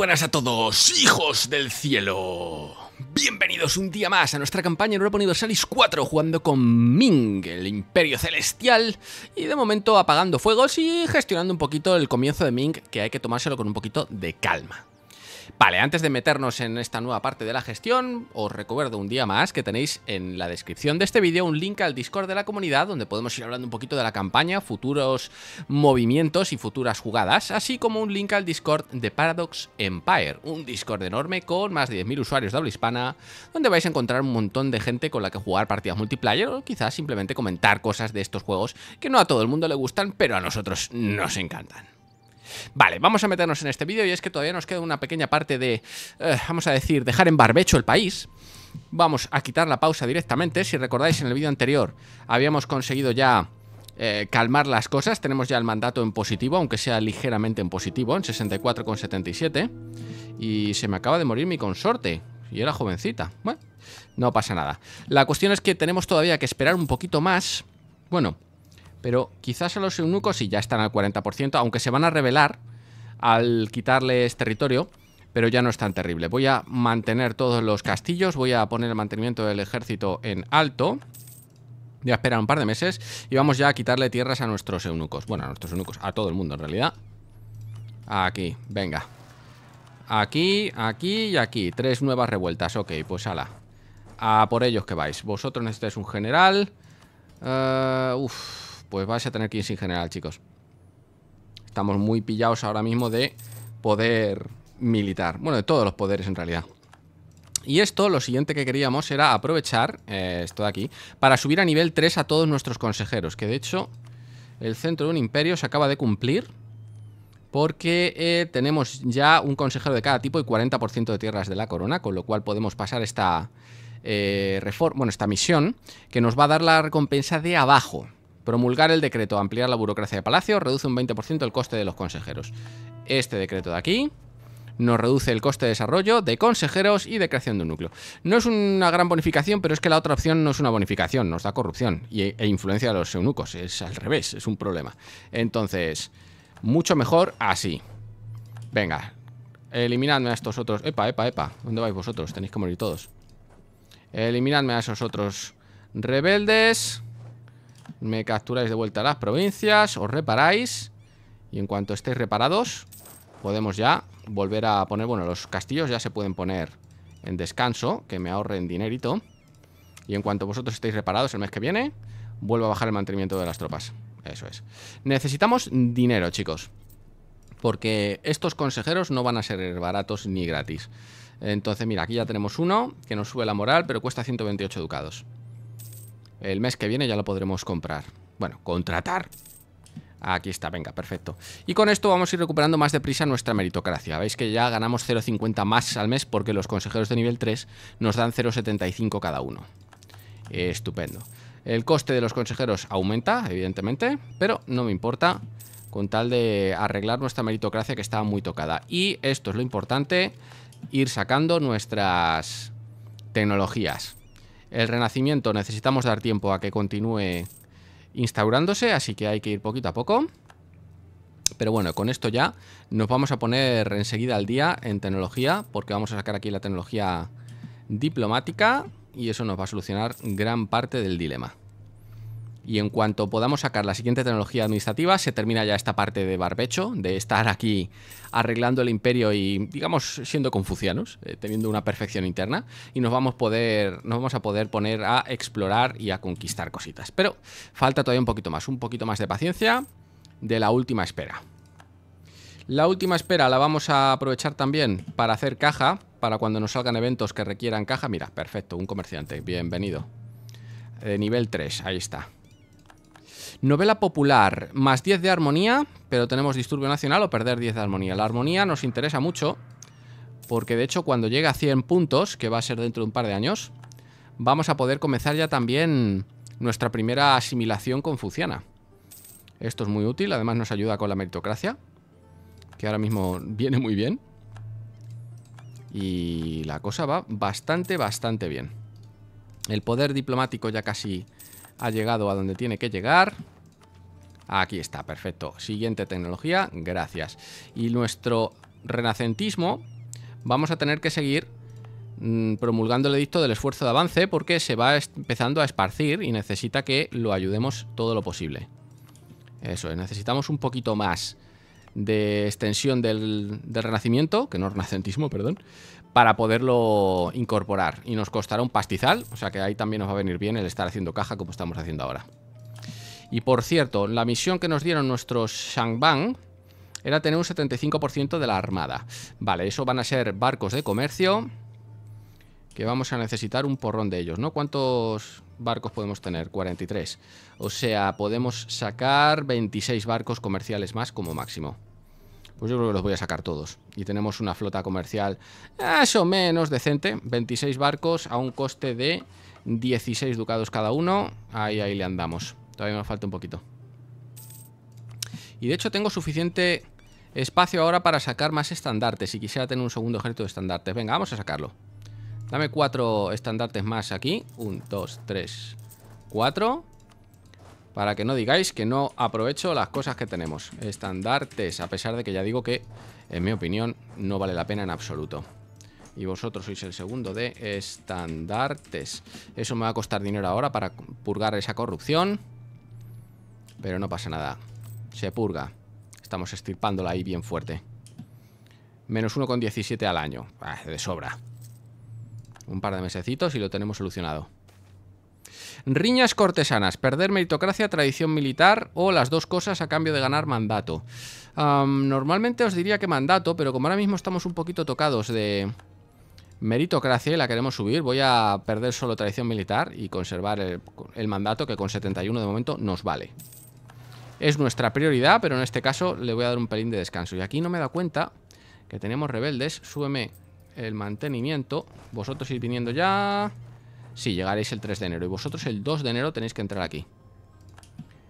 buenas a todos, hijos del cielo. Bienvenidos un día más a nuestra campaña en Europa Universalis 4 jugando con Ming, el Imperio Celestial, y de momento apagando fuegos y gestionando un poquito el comienzo de Ming, que hay que tomárselo con un poquito de calma. Vale, antes de meternos en esta nueva parte de la gestión, os recuerdo un día más que tenéis en la descripción de este vídeo un link al Discord de la comunidad donde podemos ir hablando un poquito de la campaña, futuros movimientos y futuras jugadas, así como un link al Discord de Paradox Empire, un Discord enorme con más de 10.000 usuarios de habla hispana, donde vais a encontrar un montón de gente con la que jugar partidas multiplayer o quizás simplemente comentar cosas de estos juegos que no a todo el mundo le gustan, pero a nosotros nos encantan. Vale, vamos a meternos en este vídeo y es que todavía nos queda una pequeña parte de, eh, vamos a decir, dejar en barbecho el país. Vamos a quitar la pausa directamente. Si recordáis, en el vídeo anterior habíamos conseguido ya eh, calmar las cosas. Tenemos ya el mandato en positivo, aunque sea ligeramente en positivo, en 64,77. Y se me acaba de morir mi consorte. Y era jovencita. Bueno, no pasa nada. La cuestión es que tenemos todavía que esperar un poquito más. Bueno, pero quizás a los eunucos sí ya están al 40%, aunque se van a rebelar al quitarles territorio, pero ya no es tan terrible. Voy a mantener todos los castillos, voy a poner el mantenimiento del ejército en alto. Ya esperar un par de meses y vamos ya a quitarle tierras a nuestros eunucos. Bueno, a nuestros eunucos, a todo el mundo en realidad. Aquí, venga. Aquí, aquí y aquí. Tres nuevas revueltas. Ok, pues ala. A por ellos que vais. Vosotros necesitáis un general. Eh, pues vais a tener que en general, chicos. Estamos muy pillados ahora mismo de poder militar. Bueno, de todos los poderes en realidad. Y esto, lo siguiente que queríamos era aprovechar eh, esto de aquí para subir a nivel 3 a todos nuestros consejeros. Que de hecho, el centro de un imperio se acaba de cumplir porque eh, tenemos ya un consejero de cada tipo y 40% de tierras de la corona, con lo cual podemos pasar esta, eh, reforma, bueno, esta misión que nos va a dar la recompensa de abajo. Promulgar el decreto, ampliar la burocracia de Palacio, reduce un 20% el coste de los consejeros. Este decreto de aquí nos reduce el coste de desarrollo, de consejeros y de creación de un núcleo. No es una gran bonificación, pero es que la otra opción no es una bonificación, nos da corrupción e, influencia a los eunucos. Es al revés, es un problema. Entonces, mucho mejor así. Venga, eliminadme a estos otros. Epa, epa, epa. ¿Dónde vais vosotros? Tenéis que morir todos. Eliminadme a esos otros rebeldes. Me capturáis de vuelta a las provincias, os reparáis. Y en cuanto estéis reparados, podemos ya volver a poner... Bueno, los castillos ya se pueden poner en descanso, que me ahorren dinerito. Y en cuanto vosotros estéis reparados el mes que viene, vuelvo a bajar el mantenimiento de las tropas. Eso es. Necesitamos dinero, chicos. Porque estos consejeros no van a ser baratos ni gratis. Entonces, mira, aquí ya tenemos uno que nos sube la moral, pero cuesta 128 ducados. El mes que viene ya lo podremos comprar. Bueno, contratar. Aquí está, venga, perfecto. Y con esto vamos a ir recuperando más deprisa nuestra meritocracia. Veis que ya ganamos 0,50 más al mes porque los consejeros de nivel 3 nos dan 0,75 cada uno. Estupendo. El coste de los consejeros aumenta, evidentemente, pero no me importa con tal de arreglar nuestra meritocracia que estaba muy tocada. Y esto es lo importante, ir sacando nuestras tecnologías. El renacimiento necesitamos dar tiempo a que continúe instaurándose, así que hay que ir poquito a poco. Pero bueno, con esto ya nos vamos a poner enseguida al día en tecnología, porque vamos a sacar aquí la tecnología diplomática y eso nos va a solucionar gran parte del dilema. Y en cuanto podamos sacar la siguiente tecnología administrativa, se termina ya esta parte de barbecho, de estar aquí arreglando el imperio y, digamos, siendo confucianos, eh, teniendo una perfección interna, y nos vamos, a poder poner a explorar y a conquistar cositas. Pero falta todavía un poquito más, un poquito más de paciencia de la última espera. La última espera la vamos a aprovechar también para hacer caja, para cuando nos salgan eventos que requieran caja. Mira, perfecto, un comerciante, bienvenido. de eh, nivel 3, ahí está. Novela popular, más 10 de armonía, pero tenemos disturbio nacional o perder 10 de armonía. La armonía nos interesa mucho, porque de hecho cuando llega a 100 puntos, que va a ser dentro de un par de años, vamos a poder comenzar ya también nuestra primera asimilación confuciana. Esto es muy útil, además nos ayuda con la meritocracia, que ahora mismo viene muy bien. Y la cosa va bastante, bastante bien. El poder diplomático ya casi ha llegado a donde tiene que llegar. Aquí está, perfecto. Siguiente tecnología, gracias. Y nuestro renacentismo vamos a tener que seguir mm, promulgando el edicto del esfuerzo de avance porque se va empezando a esparcir y necesita que lo ayudemos todo lo posible. Eso es, necesitamos un poquito más de extensión del, del renacimiento, que no renacentismo, perdón, para poderlo incorporar. Y nos costará un pastizal, o sea que ahí también nos va a venir bien el estar haciendo caja como estamos haciendo ahora. Y por cierto, la misión que nos dieron nuestros Shangbang era tener un 75% de la armada. Vale, eso van a ser barcos de comercio, que vamos a necesitar un porrón de ellos, ¿no? ¿Cuántos barcos podemos tener? 43. O sea, podemos sacar 26 barcos comerciales más como máximo. Pues yo creo que los voy a sacar todos. Y tenemos una flota comercial Eso menos decente. 26 barcos a un coste de 16 ducados cada uno. Ahí, ahí le andamos. Todavía me falta un poquito. Y de hecho tengo suficiente espacio ahora para sacar más estandartes. Si quisiera tener un segundo ejército de estandartes. Venga, vamos a sacarlo. Dame cuatro estandartes más aquí. Un, dos, tres, cuatro para que no digáis que no aprovecho las cosas que tenemos. Estandartes, a pesar de que ya digo que, en mi opinión, no vale la pena en absoluto. Y vosotros sois el segundo de estandartes. Eso me va a costar dinero ahora para purgar esa corrupción. Pero no pasa nada. Se purga. Estamos estirpándola ahí bien fuerte. Menos 1,17 al año. Ah, de sobra. Un par de mesecitos y lo tenemos solucionado. Riñas cortesanas, perder meritocracia, tradición militar o las dos cosas a cambio de ganar mandato. normalmente os diría que mandato, pero como ahora mismo estamos un poquito tocados de meritocracia y la queremos subir, voy a perder solo tradición militar y conservar el, mandato que con 71 de momento nos vale. Es nuestra prioridad, pero en este caso le voy a dar un pelín de descanso. Y aquí no me da cuenta que tenemos rebeldes. Súbeme el mantenimiento. Vosotros ir viniendo ya. Sí, llegaréis el 3 de enero. Y vosotros el 2 de enero tenéis que entrar aquí.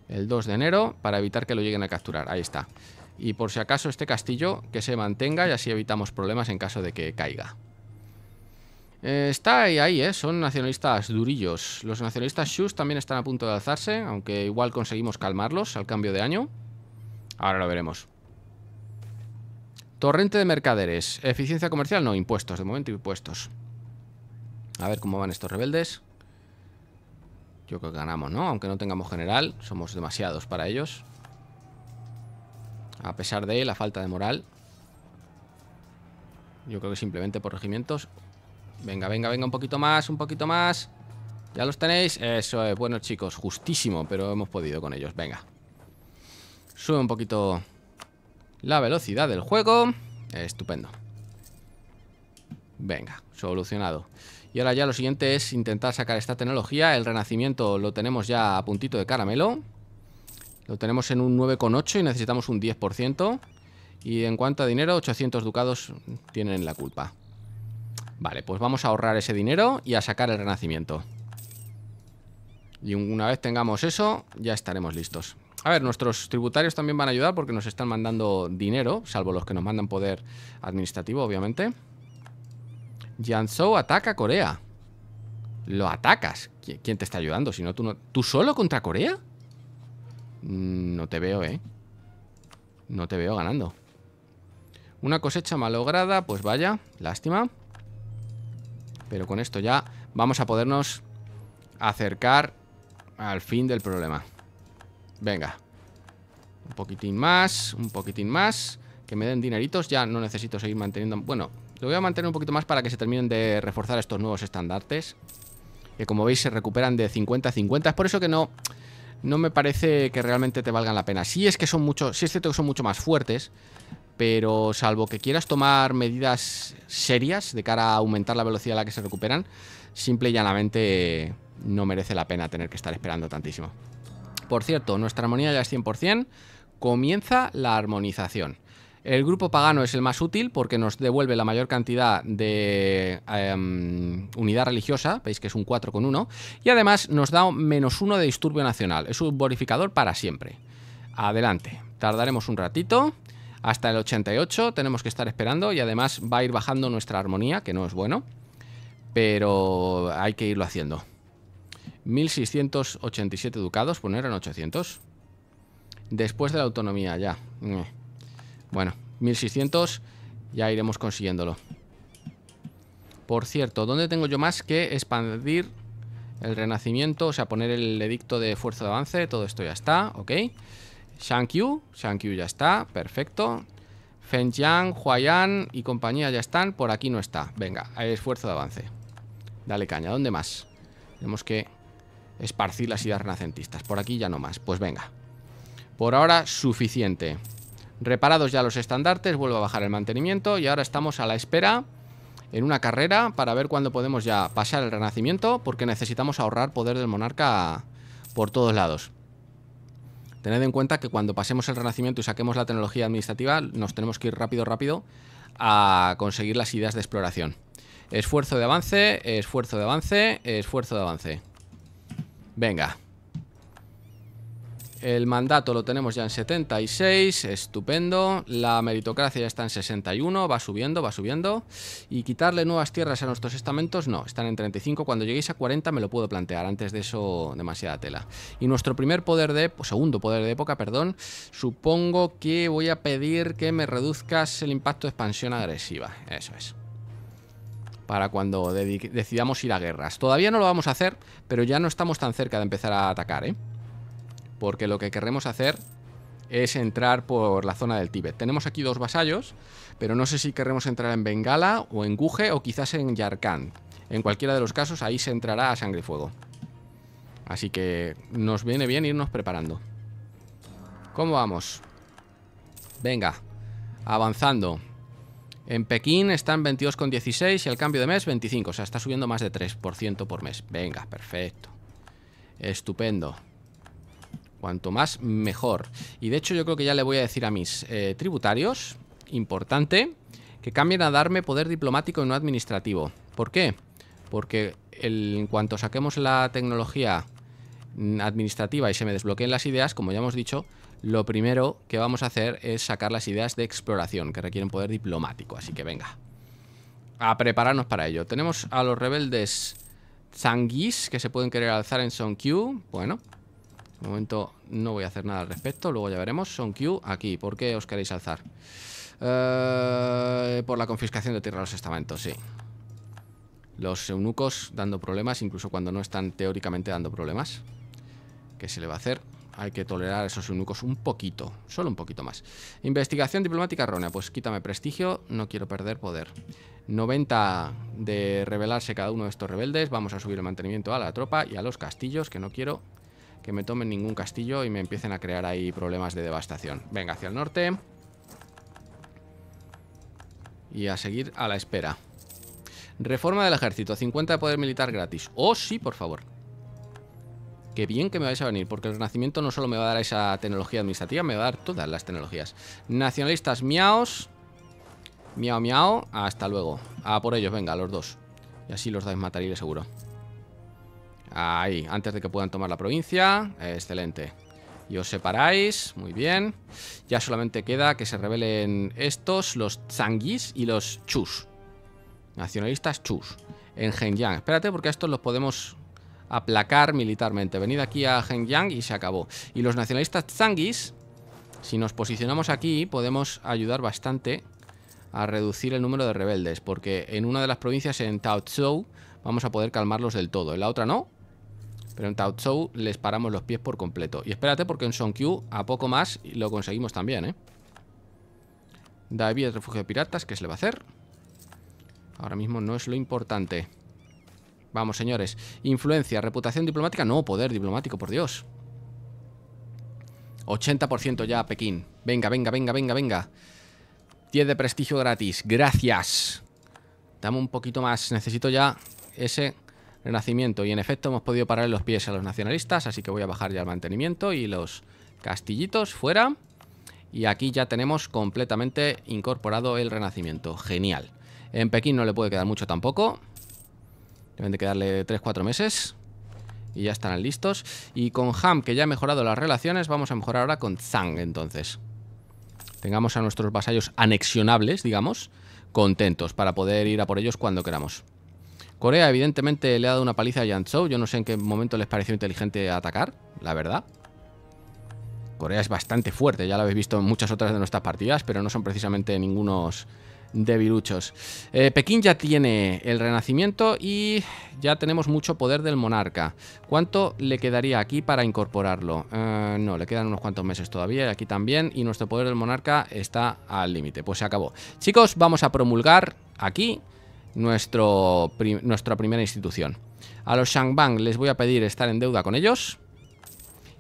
El 2 de enero para evitar que lo lleguen a capturar. Ahí está. Y por si acaso este castillo que se mantenga y así evitamos problemas en caso de que caiga. Eh, está ahí, ahí, ¿eh? Son nacionalistas durillos. Los nacionalistas Shus también están a punto de alzarse, aunque igual conseguimos calmarlos al cambio de año. Ahora lo veremos. Torrente de mercaderes. Eficiencia comercial, no, impuestos. De momento impuestos. A ver cómo van estos rebeldes. Yo creo que ganamos, ¿no? Aunque no tengamos general, somos demasiados para ellos. A pesar de la falta de moral. Yo creo que simplemente por regimientos. Venga, venga, venga, un poquito más, un poquito más. ¿Ya los tenéis? Eso es, bueno chicos, justísimo, pero hemos podido con ellos, venga. Sube un poquito la velocidad del juego. Estupendo. Venga, solucionado. Y ahora ya lo siguiente es intentar sacar esta tecnología. El renacimiento lo tenemos ya a puntito de caramelo. Lo tenemos en un 9,8 y necesitamos un 10%. Y en cuanto a dinero, 800 ducados tienen la culpa. Vale, pues vamos a ahorrar ese dinero y a sacar el renacimiento. Y una vez tengamos eso, ya estaremos listos. A ver, nuestros tributarios también van a ayudar porque nos están mandando dinero, salvo los que nos mandan poder administrativo, obviamente. Jansou ataca a Corea. Lo atacas. ¿Quién te está ayudando? Si no, tú no. ¿Tú solo contra Corea? Mm, no te veo, ¿eh? No te veo ganando. Una cosecha malograda, pues vaya, lástima. Pero con esto ya vamos a podernos acercar al fin del problema. Venga. Un poquitín más, un poquitín más. Que me den dineritos. Ya no necesito seguir manteniendo... Bueno, lo voy a mantener un poquito más para que se terminen de reforzar estos nuevos estandartes. Que como veis se recuperan de 50 a 50. Es por eso que no, no me parece que realmente te valgan la pena. Sí es que son sí es cierto que son mucho más fuertes. Pero salvo que quieras tomar medidas serias de cara a aumentar la velocidad a la que se recuperan, simple y llanamente no merece la pena tener que estar esperando tantísimo. Por cierto, nuestra armonía ya es 100%. Comienza la armonización. El grupo pagano es el más útil porque nos devuelve la mayor cantidad de em, unidad religiosa, veis que es un con 1. y además nos da menos 1 de disturbio nacional, es un bonificador para siempre. Adelante, tardaremos un ratito, hasta el 88 tenemos que estar esperando y además va a ir bajando nuestra armonía, que no es bueno, pero hay que irlo haciendo. 1687 ducados, Poner en 800. Después de la autonomía, ya. Mm. Bueno, 1600 ya iremos consiguiéndolo. Por cierto, ¿dónde tengo yo más que expandir el renacimiento? O sea, poner el edicto de esfuerzo de avance. Todo esto ya está, ok. Shankyu, Shankyu ya está, perfecto. Fengjiang, Huayan y compañía ya están. Por aquí no está. Venga, esfuerzo de avance. Dale caña, ¿dónde más? Tenemos que esparcir las ideas renacentistas. Por aquí ya no más. Pues venga. Por ahora, suficiente. Reparados ya los estandartes, vuelvo a bajar el mantenimiento y ahora estamos a la espera en una carrera para ver cuándo podemos ya pasar el renacimiento porque necesitamos ahorrar poder del monarca por todos lados. Tened en cuenta que cuando pasemos el renacimiento y saquemos la tecnología administrativa nos tenemos que ir rápido, rápido a conseguir las ideas de exploración. Esfuerzo de avance, esfuerzo de avance, esfuerzo de avance. Venga. El mandato lo tenemos ya en 76, estupendo. La meritocracia ya está en 61, va subiendo, va subiendo. Y quitarle nuevas tierras a nuestros estamentos, no, están en 35. Cuando lleguéis a 40 me lo puedo plantear, antes de eso demasiada tela. Y nuestro primer poder de, segundo poder de época, perdón, supongo que voy a pedir que me reduzcas el impacto de expansión agresiva, eso es para cuando decidamos ir a guerras. Todavía no lo vamos a hacer, pero ya no estamos tan cerca de empezar a atacar, ¿eh? porque lo que querremos hacer es entrar por la zona del Tíbet. Tenemos aquí dos vasallos, pero no sé si querremos entrar en Bengala o en Guje o quizás en Yarkand. En cualquiera de los casos, ahí se entrará a sangre y fuego. Así que nos viene bien irnos preparando. ¿Cómo vamos? Venga, avanzando. En Pekín están 22,16 y al cambio de mes 25. O sea, está subiendo más de 3% por mes. Venga, perfecto. Estupendo. Cuanto más, mejor. Y de hecho yo creo que ya le voy a decir a mis eh, tributarios, importante, que cambien a darme poder diplomático y no administrativo. ¿Por qué? Porque en cuanto saquemos la tecnología mm, administrativa y se me desbloqueen las ideas, como ya hemos dicho, lo primero que vamos a hacer es sacar las ideas de exploración, que requieren poder diplomático. Así que venga, a prepararnos para ello. Tenemos a los rebeldes Zangis, que se pueden querer alzar en Songqiu Bueno, de momento no voy a hacer nada al respecto. Luego ya veremos. Son Q aquí. ¿Por qué os queréis alzar? Eh, por la confiscación de tierra a los estamentos, sí. Los eunucos dando problemas, incluso cuando no están teóricamente dando problemas. ¿Qué se le va a hacer? Hay que tolerar a esos eunucos un poquito, solo un poquito más. Investigación diplomática errónea. Pues quítame prestigio, no quiero perder poder. 90 de rebelarse cada uno de estos rebeldes. Vamos a subir el mantenimiento a la tropa y a los castillos, que no quiero que me tomen ningún castillo y me empiecen a crear ahí problemas de devastación. Venga, hacia el norte. Y a seguir a la espera. Reforma del ejército, 50 de poder militar gratis. Oh, sí, por favor. Qué bien que me vais a venir, porque el Renacimiento no solo me va a dar esa tecnología administrativa, me va a dar todas las tecnologías. Nacionalistas miaos. Miao, miao. Hasta luego. A por ellos, venga, los dos. Y así los dais matariles seguro. Ahí, antes de que puedan tomar la provincia Excelente Y os separáis, muy bien Ya solamente queda que se rebelen estos Los Tsangis y los Chus Nacionalistas Chus En Hengyang, espérate porque a estos los podemos Aplacar militarmente Venid aquí a Hengyang y se acabó Y los nacionalistas Tsangis Si nos posicionamos aquí podemos ayudar bastante a reducir el número de rebeldes, porque en una de las provincias, en Taozhou, vamos a poder calmarlos del todo. En la otra no, pero en les paramos los pies por completo. Y espérate porque en Q a poco más lo conseguimos también, ¿eh? David, el refugio de piratas, ¿qué se le va a hacer? Ahora mismo no es lo importante. Vamos, señores. Influencia, reputación diplomática. No, poder diplomático, por Dios. 80% ya, Pekín. Venga, venga, venga, venga, venga. 10 de prestigio gratis. Gracias. Dame un poquito más. Necesito ya ese Renacimiento. Y en efecto hemos podido parar los pies a los nacionalistas, así que voy a bajar ya el mantenimiento y los castillitos fuera. Y aquí ya tenemos completamente incorporado el Renacimiento. Genial. En Pekín no le puede quedar mucho tampoco. Deben de quedarle 3-4 meses. Y ya estarán listos. Y con Ham, que ya ha mejorado las relaciones, vamos a mejorar ahora con Zhang, entonces. Tengamos a nuestros vasallos anexionables, digamos, contentos para poder ir a por ellos cuando queramos. Corea evidentemente le ha dado una paliza a Yangzhou. Yo no sé en qué momento les pareció inteligente atacar, la verdad. Corea es bastante fuerte, ya lo habéis visto en muchas otras de nuestras partidas, pero no son precisamente ningunos debiluchos. Eh, Pekín ya tiene el renacimiento y ya tenemos mucho poder del monarca. ¿Cuánto le quedaría aquí para incorporarlo? Eh, no, le quedan unos cuantos meses todavía y aquí también. Y nuestro poder del monarca está al límite. Pues se acabó. Chicos, vamos a promulgar aquí nuestro, nuestra primera institución. A los Bang les voy a pedir estar en deuda con ellos.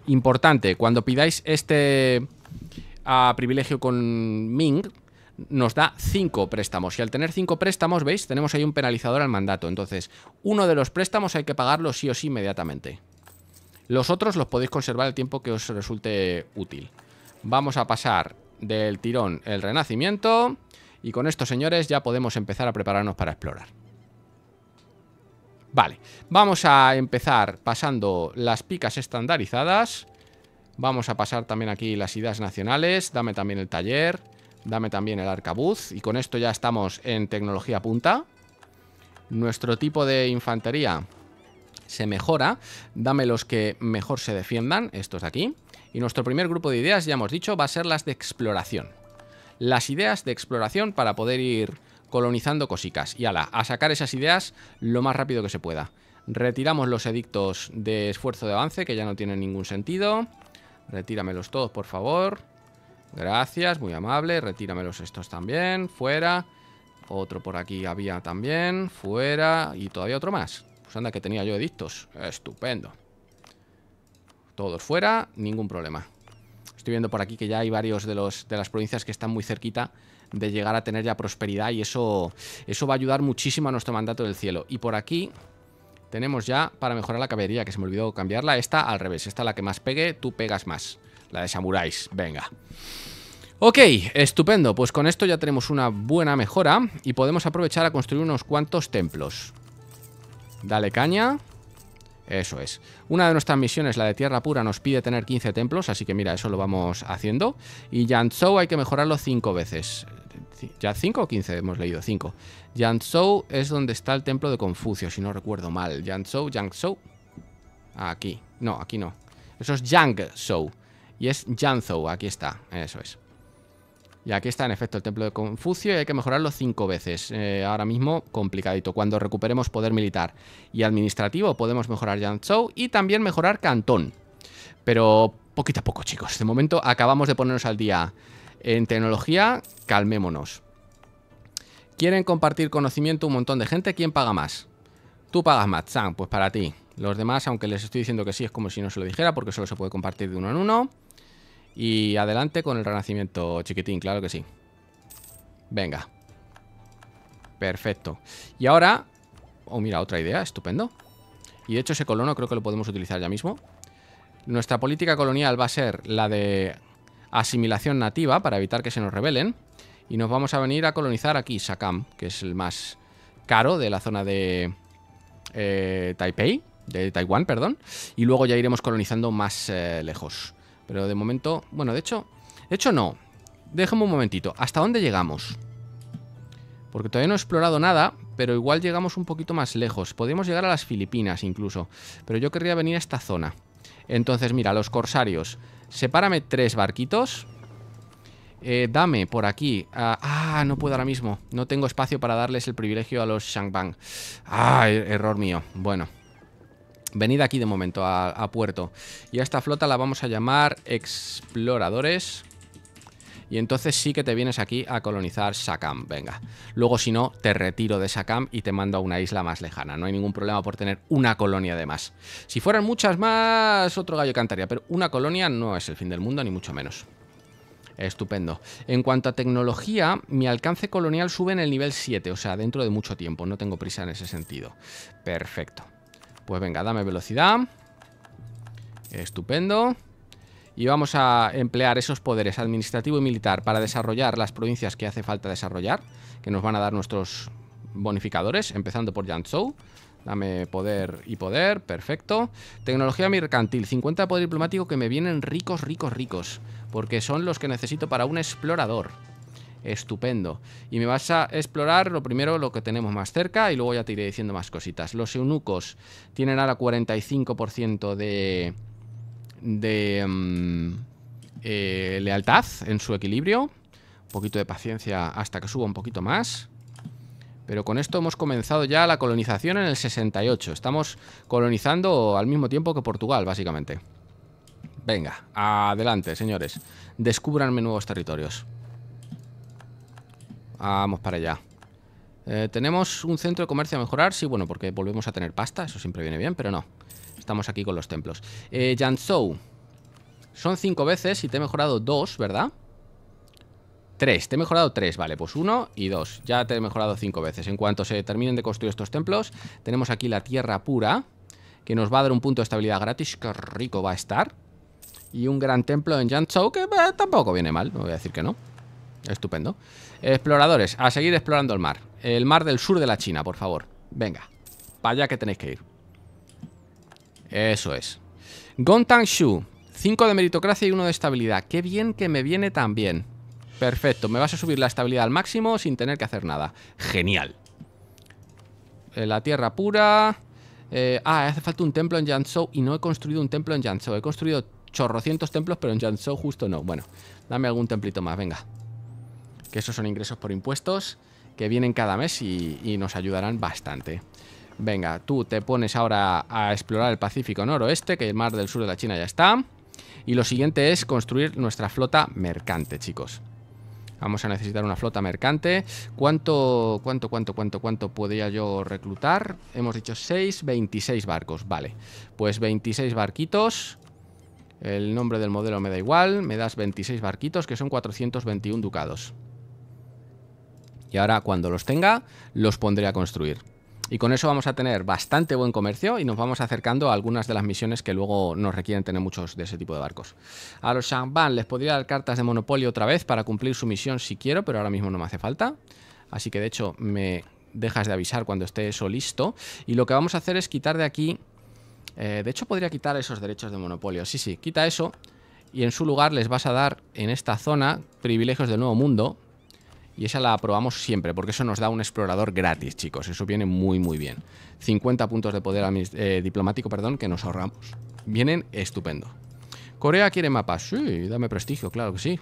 Importante, cuando pidáis este a ah, privilegio con Ming, nos da 5 préstamos. Y al tener 5 préstamos, ¿veis? Tenemos ahí un penalizador al mandato. Entonces, uno de los préstamos hay que pagarlo sí o sí inmediatamente. Los otros los podéis conservar el tiempo que os resulte útil. Vamos a pasar del tirón el renacimiento. Y con esto, señores ya podemos empezar a prepararnos para explorar. Vale, vamos a empezar pasando las picas estandarizadas. Vamos a pasar también aquí las ideas nacionales. Dame también el taller. Dame también el arcabuz. Y con esto ya estamos en tecnología punta. Nuestro tipo de infantería se mejora. Dame los que mejor se defiendan, estos de aquí. Y nuestro primer grupo de ideas, ya hemos dicho, va a ser las de exploración las ideas de exploración para poder ir colonizando cosicas. Y ala, a sacar esas ideas lo más rápido que se pueda. Retiramos los edictos de esfuerzo de avance, que ya no tienen ningún sentido. Retíramelos todos, por favor. Gracias, muy amable. Retíramelos estos también. Fuera. Otro por aquí había también. Fuera. Y todavía otro más. Pues anda que tenía yo edictos. Estupendo. Todos fuera, ningún problema. Estoy viendo por aquí que ya hay varios de, los, de las provincias que están muy cerquita de llegar a tener ya prosperidad y eso, eso va a ayudar muchísimo a nuestro mandato del cielo. Y por aquí tenemos ya para mejorar la caballería, que se me olvidó cambiarla, esta al revés, esta la que más pegue, tú pegas más. La de samuráis, venga. Ok, estupendo, pues con esto ya tenemos una buena mejora y podemos aprovechar a construir unos cuantos templos. Dale caña. Eso es. Una de nuestras misiones, la de Tierra Pura, nos pide tener 15 templos, así que mira, eso lo vamos haciendo. Y Yangzhou hay que mejorarlo 5 veces. ¿Ya 5 o 15? Hemos leído 5. Yangzhou es donde está el templo de Confucio, si no recuerdo mal. Yangzhou, Yangzhou. Aquí. No, aquí no. Eso es Yangzhou. Y es Yanzhou, aquí está. Eso es. Y aquí está en efecto el templo de Confucio y hay que mejorarlo cinco veces. Eh, ahora mismo complicadito. Cuando recuperemos poder militar y administrativo podemos mejorar Yanzhou y también mejorar Cantón. Pero poquito a poco, chicos. De momento acabamos de ponernos al día en tecnología. Calmémonos. Quieren compartir conocimiento un montón de gente. ¿Quién paga más? Tú pagas más, Zhang pues para ti. Los demás, aunque les estoy diciendo que sí, es como si no se lo dijera porque solo se puede compartir de uno en uno. Y adelante con el renacimiento, chiquitín, claro que sí. Venga. Perfecto. Y ahora... Oh, mira, otra idea, estupendo. Y de hecho ese colono creo que lo podemos utilizar ya mismo. Nuestra política colonial va a ser la de asimilación nativa para evitar que se nos rebelen. Y nos vamos a venir a colonizar aquí, Sakam, que es el más caro de la zona de eh, Taipei, de Taiwán, perdón. Y luego ya iremos colonizando más eh, lejos. Pero de momento, bueno, de hecho, de hecho no. Déjame un momentito. ¿Hasta dónde llegamos? Porque todavía no he explorado nada, pero igual llegamos un poquito más lejos. Podríamos llegar a las Filipinas incluso. Pero yo querría venir a esta zona. Entonces, mira, los corsarios. Sepárame tres barquitos. Eh, dame por aquí. Ah, ah, no puedo ahora mismo. No tengo espacio para darles el privilegio a los Shangbang. Ah, er-, error mío. Bueno. Venid aquí de momento a, puerto. Y a esta flota la vamos a llamar exploradores. Y entonces sí que te vienes aquí a colonizar Sakam, venga. Luego si no, te retiro de Sakam y te mando a una isla más lejana. No hay ningún problema por tener una colonia de más. Si fueran muchas más, otro gallo cantaría. Pero una colonia no es el fin del mundo, ni mucho menos. Estupendo. En cuanto a tecnología, mi alcance colonial sube en el nivel 7, o sea, dentro de mucho tiempo. No tengo prisa en ese sentido. Perfecto. Pues venga, dame velocidad. Estupendo. Y vamos a emplear esos poderes administrativo y militar para desarrollar las provincias que hace falta desarrollar, que nos van a dar nuestros bonificadores, empezando por Yangzhou. Dame poder y poder, perfecto. Tecnología mercantil, 50 poder diplomático que me vienen ricos, ricos, ricos, porque son los que necesito para un explorador estupendo. Y me vas a explorar lo primero lo que tenemos más cerca y luego ya te iré diciendo más cositas. Los eunucos tienen ahora 45% de, de mm, eh, lealtad en su equilibrio. Un poquito de paciencia hasta que suba un poquito más. Pero con esto hemos comenzado ya la colonización en el 68. Estamos colonizando al mismo tiempo que Portugal, básicamente. Venga, adelante, señores. Descúbranme nuevos territorios. Vamos para allá. Eh, ¿Tenemos un centro de comercio a mejorar? Sí, bueno, porque volvemos a tener pasta. Eso siempre viene bien, pero no. Estamos aquí con los templos. Eh, Yanzhou. Son cinco veces y te he mejorado dos, ¿verdad? Tres. Te he mejorado tres. Vale, pues uno y dos. Ya te he mejorado cinco veces. En cuanto se terminen de construir estos templos, tenemos aquí la tierra pura, que nos va a dar un punto de estabilidad gratis. Qué rico va a estar. Y un gran templo en Yanzhou, que eh, tampoco viene mal. No voy a decir que no. Estupendo. Exploradores, a seguir explorando el mar. El mar del sur de la China, por favor. Venga, para allá que tenéis que ir. Eso es. Gontang Shu, 5 de meritocracia y 1 de estabilidad. Qué bien que me viene también. Perfecto, me vas a subir la estabilidad al máximo sin tener que hacer nada. Genial. Eh, la tierra pura. Eh, ah, hace falta un templo en Jiangzhou y no he construido un templo en Yanzhou. He construido chorrocientos templos, pero en Yanzhou justo no. Bueno, dame algún templito más, venga que esos son ingresos por impuestos que vienen cada mes y, nos ayudarán bastante. Venga, tú te pones ahora a explorar el Pacífico Noroeste, que el mar del sur de la China ya está. Y lo siguiente es construir nuestra flota mercante, chicos. Vamos a necesitar una flota mercante. ¿Cuánto, cuánto, cuánto, cuánto, cuánto podría yo reclutar? Hemos dicho 6, 26 barcos. Vale, pues 26 barquitos. El nombre del modelo me da igual. Me das 26 barquitos, que son 421 ducados. Y ahora cuando los tenga, los pondré a construir. Y con eso vamos a tener bastante buen comercio y nos vamos acercando a algunas de las misiones que luego nos requieren tener muchos de ese tipo de barcos. A los Shangban les podría dar cartas de monopolio otra vez para cumplir su misión si quiero, pero ahora mismo no me hace falta. Así que de hecho me dejas de avisar cuando esté eso listo. Y lo que vamos a hacer es quitar de aquí... Eh, de hecho podría quitar esos derechos de monopolio. Sí, sí, quita eso. Y en su lugar les vas a dar en esta zona privilegios del nuevo mundo y esa la aprobamos siempre, porque eso nos da un explorador gratis, chicos. Eso viene muy, muy bien. 50 puntos de poder eh, diplomático, perdón, que nos ahorramos. Vienen estupendo. Corea quiere mapas. Sí, dame prestigio, claro que sí.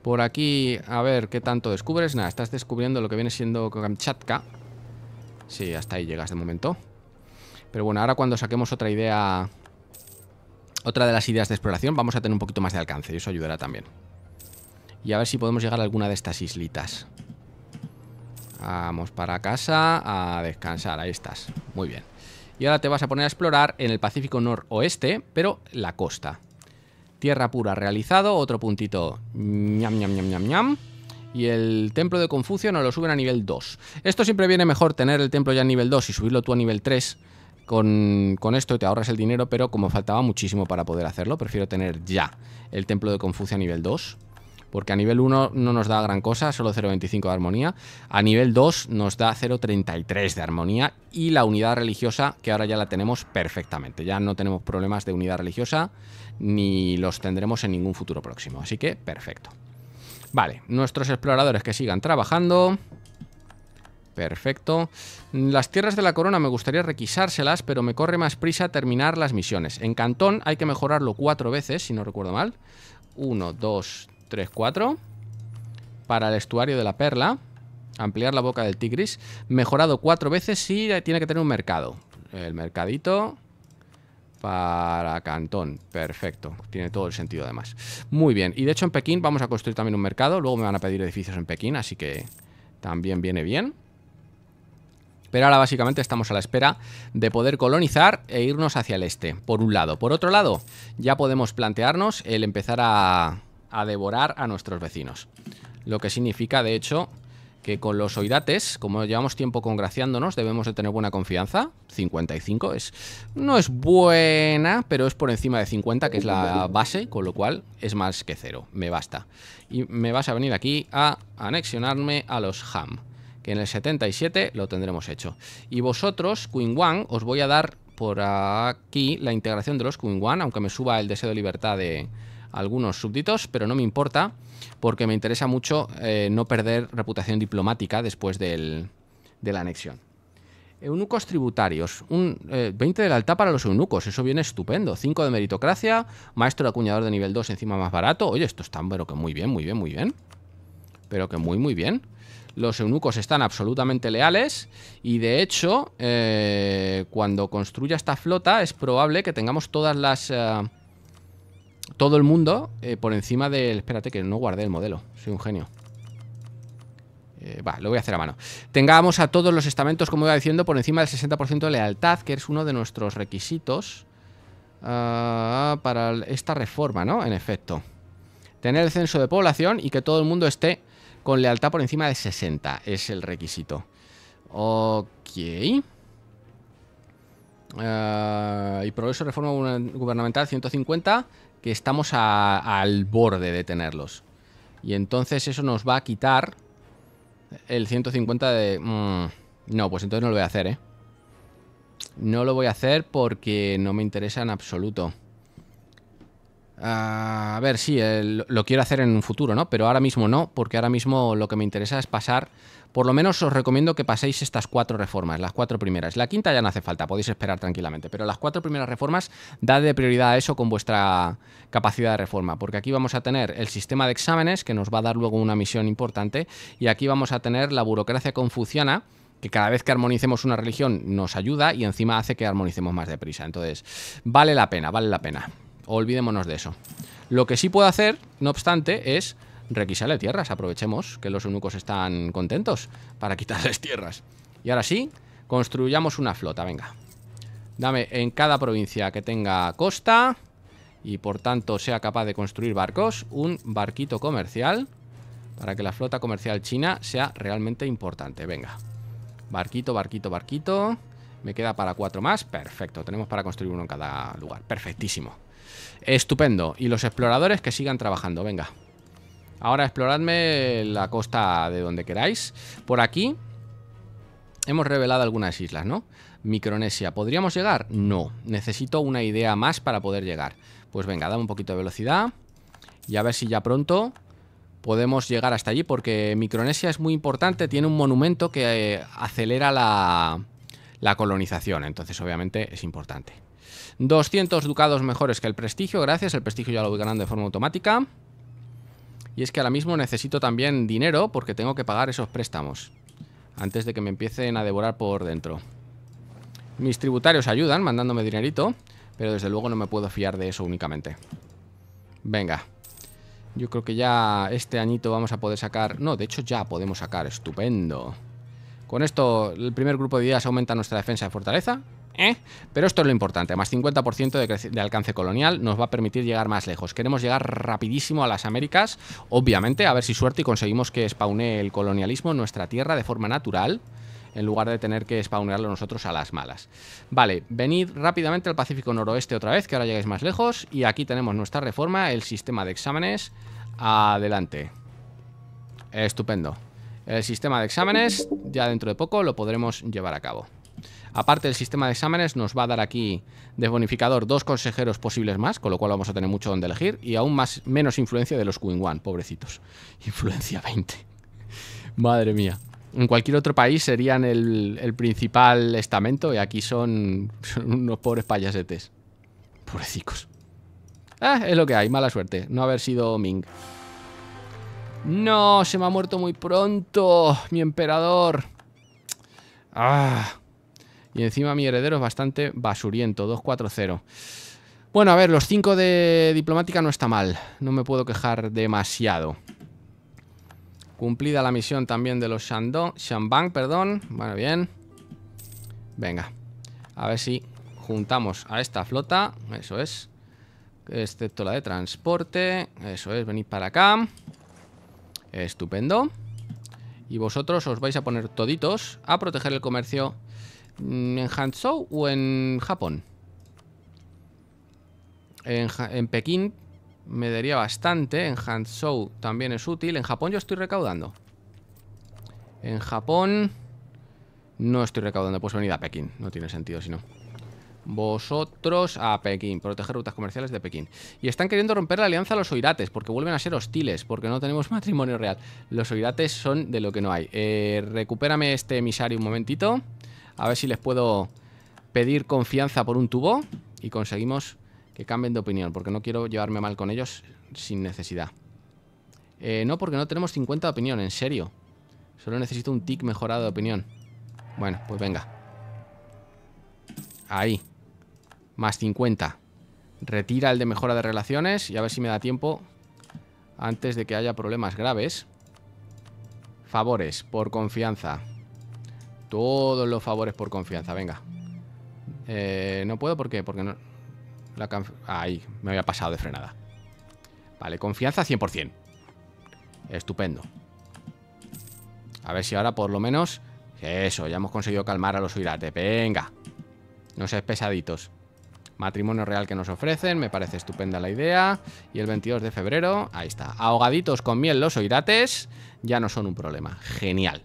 Por aquí, a ver, ¿qué tanto descubres? Nada, estás descubriendo lo que viene siendo Kamchatka. Sí, hasta ahí llegas de momento. Pero bueno, ahora cuando saquemos otra idea... Otra de las ideas de exploración, vamos a tener un poquito más de alcance y eso ayudará también. Y a ver si podemos llegar a alguna de estas islitas. Vamos para casa a descansar, ahí estás. Muy bien. Y ahora te vas a poner a explorar en el Pacífico Noroeste, pero la costa. Tierra pura realizado, otro puntito. ñam, ñam, ñam, ñam. ñam y el templo de Confucio nos lo suben a nivel 2. Esto siempre viene mejor tener el templo ya a nivel 2 y subirlo tú a nivel 3. Con, con, esto te ahorras el dinero, pero como faltaba muchísimo para poder hacerlo, prefiero tener ya el templo de Confucio a nivel 2 porque a nivel 1 no nos da gran cosa, solo 0,25 de armonía, a nivel 2 nos da 0,33 de armonía y la unidad religiosa que ahora ya la tenemos perfectamente, ya no tenemos problemas de unidad religiosa ni los tendremos en ningún futuro próximo, así que perfecto. Vale, nuestros exploradores que sigan trabajando. Perfecto. Las tierras de la corona me gustaría requisárselas, pero me corre más prisa terminar las misiones. En Cantón hay que mejorarlo cuatro veces, si no recuerdo mal. Uno, dos, 3, 4. Para el estuario de la perla. Ampliar la boca del tigris. Mejorado cuatro veces y tiene que tener un mercado. El mercadito para Cantón. Perfecto. Tiene todo el sentido además. Muy bien. Y de hecho en Pekín vamos a construir también un mercado. Luego me van a pedir edificios en Pekín, así que también viene bien. Pero ahora básicamente estamos a la espera de poder colonizar e irnos hacia el este, por un lado. Por otro lado, ya podemos plantearnos el empezar a a devorar a nuestros vecinos. Lo que significa, de hecho, que con los oidates, como llevamos tiempo congraciándonos, debemos de tener buena confianza. 55 es no es buena, pero es por encima de 50, que es la base, con lo cual es más que cero. Me basta. Y me vas a venir aquí a anexionarme a los ham, que en el 77 lo tendremos hecho. Y vosotros, Queen One, os voy a dar por aquí la integración de los Queen One, aunque me suba el deseo de libertad de algunos súbditos, pero no me importa porque me interesa mucho eh, no perder reputación diplomática después de la anexión. Eunucos tributarios. Un, 20 eh, de alta para los eunucos. Eso viene estupendo. 5 de meritocracia. Maestro acuñador de nivel 2 encima más barato. Oye, esto está pero que muy bien, muy bien, muy bien. Pero que muy, muy bien. Los eunucos están absolutamente leales. Y de hecho, eh, cuando construya esta flota es probable que tengamos todas las todo el mundo eh, por encima del... Espérate, que no guardé el modelo. Soy un genio. Eh, va, lo voy a hacer a mano. Tengamos a todos los estamentos, como iba diciendo, por encima del 60% de lealtad, que es uno de nuestros requisitos ah, para esta reforma, ¿no? En efecto. Tener el censo de población y que todo el mundo esté con lealtad por encima de 60 es el requisito. Ok. Ah, y progreso reforma gubernamental 150 que estamos al borde de tenerlos. Y entonces eso nos va a quitar el 150 de... Mm, no, pues entonces no lo voy a hacer, ¿eh? No lo voy a hacer porque no me interesa en absoluto. Ah, a ver, sí, lo quiero hacer en un futuro, ¿no? Pero ahora mismo no, porque ahora mismo lo que me interesa es pasar por lo menos os recomiendo que paséis estas cuatro reformas, las cuatro primeras. La quinta ya no hace falta, podéis esperar tranquilamente, pero las cuatro primeras reformas, de prioridad a eso con vuestra capacidad de reforma, porque aquí vamos a tener el sistema de exámenes, que nos va a dar luego una misión importante, y aquí vamos a tener la burocracia confuciana, que cada vez que armonicemos una religión nos ayuda y encima hace que armonicemos más deprisa. Entonces, vale la pena, vale la pena. Olvidémonos de eso. Lo que sí puedo hacer, no obstante, es Requisale tierras. Aprovechemos que los eunucos están contentos para quitarles tierras. Y ahora sí, construyamos una flota, venga. Dame en cada provincia que tenga costa y por tanto sea capaz de construir barcos, un barquito comercial para que la flota comercial china sea realmente importante. Venga, barquito, barquito, barquito. Me queda para cuatro más. Perfecto, tenemos para construir uno en cada lugar. Perfectísimo. Estupendo. Y los exploradores que sigan trabajando, venga. Ahora exploradme la costa de donde queráis. Por aquí hemos revelado algunas islas, ¿no? Micronesia, ¿podríamos llegar? No, necesito una idea más para poder llegar. Pues venga, dame un poquito de velocidad y a ver si ya pronto podemos llegar hasta allí porque Micronesia es muy importante, tiene un monumento que eh, acelera la, la colonización, entonces obviamente es importante. 200 ducados mejores que el prestigio, gracias, el prestigio ya lo voy ganando de forma automática. Y es que ahora mismo necesito también dinero porque tengo que pagar esos préstamos. Antes de que me empiecen a devorar por dentro. Mis tributarios ayudan mandándome dinerito. Pero desde luego no me puedo fiar de eso únicamente. Venga. Yo creo que ya este añito vamos a poder sacar... No, de hecho ya podemos sacar. Estupendo. Con esto, el primer grupo de ideas aumenta nuestra defensa de fortaleza. ¿eh? Pero esto es lo importante, más 50% de, de, alcance colonial nos va a permitir llegar más lejos. Queremos llegar rapidísimo a las Américas, obviamente, a ver si suerte y conseguimos que spawne el colonialismo en nuestra tierra de forma natural en lugar de tener que spawnearlo nosotros a las malas. Vale, venid rápidamente al Pacífico Noroeste otra vez, que ahora llegáis más lejos, y aquí tenemos nuestra reforma, el sistema de exámenes, adelante. Estupendo. El sistema de exámenes, ya dentro de poco lo podremos llevar a cabo. Aparte del sistema de exámenes, nos va a dar aquí de bonificador dos consejeros posibles más, con lo cual vamos a tener mucho donde elegir y aún más, menos influencia de los Queen One, pobrecitos. Influencia 20. Madre mía. En cualquier otro país serían el, principal estamento y aquí son, unos pobres payasetes. Pobrecicos. Ah, es lo que hay, mala suerte. No haber sido Ming. No, se me ha muerto muy pronto, mi emperador. Ah. Y encima mi heredero es bastante basuriento, 240. Bueno, a ver, los 5 de diplomática no está mal. No me puedo quejar demasiado. Cumplida la misión también de los Shandong, perdón. Bueno, bien. Venga. A ver si juntamos a esta flota. Eso es. Excepto la de transporte. Eso es, venid para acá. Estupendo. Y vosotros os vais a poner toditos a proteger el comercio ¿En Hangzhou o en Japón? En, Pekín me daría bastante. En Hangzhou también es útil. En Japón yo estoy recaudando. En Japón no estoy recaudando. Pues venid a Pekín. No tiene sentido si no. Vosotros a Pekín. Proteger rutas comerciales de Pekín. Y están queriendo romper la alianza a los oirates. Porque vuelven a ser hostiles. Porque no tenemos matrimonio real. Los oirates son de lo que no hay. Eh, recupérame este emisario un momentito. A ver si les puedo pedir confianza por un tubo y conseguimos que cambien de opinión, porque no quiero llevarme mal con ellos sin necesidad. Eh, no, porque no tenemos 50 de opinión, en serio. Solo necesito un tick mejorado de opinión. Bueno, pues venga. Ahí. Más 50. Retira el de mejora de relaciones y a ver si me da tiempo antes de que haya problemas graves. Favores, por confianza. Todos los favores por confianza, venga. Eh, no puedo, ¿por Porque no... Ahí, me había pasado de frenada. Vale, confianza 100%. Estupendo. A ver si ahora por lo menos... Eso, ya hemos conseguido calmar a los oirates. Venga. No seas pesaditos. Matrimonio real que nos ofrecen, me parece estupenda la idea. Y el 22 de febrero, ahí está. Ahogaditos con miel los oirates ya no son un problema. Genial.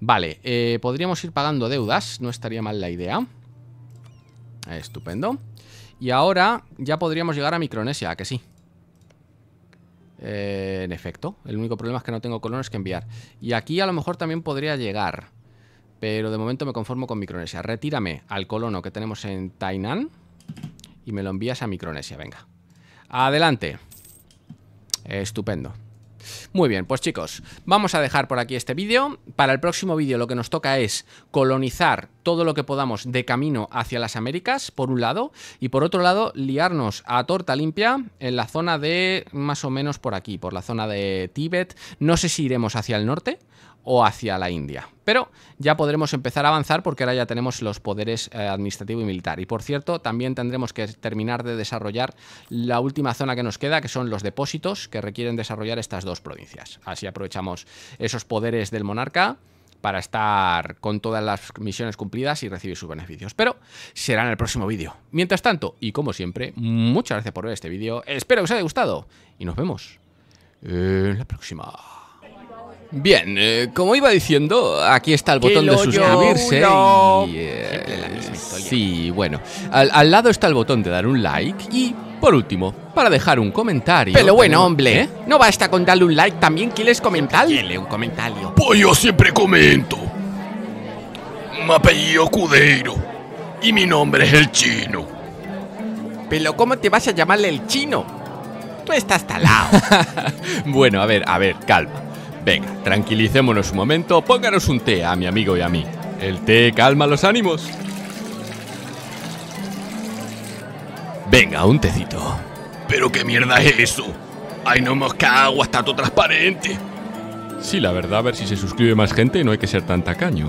Vale, eh, podríamos ir pagando deudas, no estaría mal la idea. Estupendo. Y ahora ya podríamos llegar a Micronesia, que sí. Eh, en efecto, el único problema es que no tengo colonos que enviar. Y aquí a lo mejor también podría llegar. Pero de momento me conformo con Micronesia. Retírame al colono que tenemos en Tainan y me lo envías a Micronesia, venga. Adelante. estupendo. Muy bien, pues chicos, vamos a dejar por aquí este vídeo. Para el próximo vídeo lo que nos toca es colonizar todo lo que podamos de camino hacia las Américas, por un lado, y por otro lado, liarnos a torta limpia en la zona de, más o menos por aquí, por la zona de Tíbet. No sé si iremos hacia el norte o hacia la India. Pero ya podremos empezar a avanzar porque ahora ya tenemos los poderes eh, administrativo y militar. Y por cierto, también tendremos que terminar de desarrollar la última zona que nos queda, que son los depósitos que requieren desarrollar estas dos provincias. Así aprovechamos esos poderes del monarca para estar con todas las misiones cumplidas y recibir sus beneficios. Pero será en el próximo vídeo. Mientras tanto, y como siempre, muchas gracias por ver este vídeo. Espero que os haya gustado y nos vemos en la próxima. Bien, eh, como iba diciendo, aquí está el botón de suscribirse. y, eh, sí, bueno. Al, lado está el botón de dar un like y, por último, para dejar un comentario. Pero bueno, hombre, ¿eh? no basta con darle un like, también quieres comentar. Dile un comentario. Pues yo siempre comento. Mi apellido Cudeiro y mi nombre es el chino. Pero ¿cómo te vas a llamarle el chino? Tú estás talado. bueno, a ver, a ver, calma. Venga, tranquilicémonos un momento, pónganos un té a mi amigo y a mí. El té calma los ánimos. Venga, un tecito. Pero qué mierda es eso. Ay, no mosca agua, está todo transparente. Sí, la verdad, a ver si se suscribe más gente, no hay que ser tan tacaño.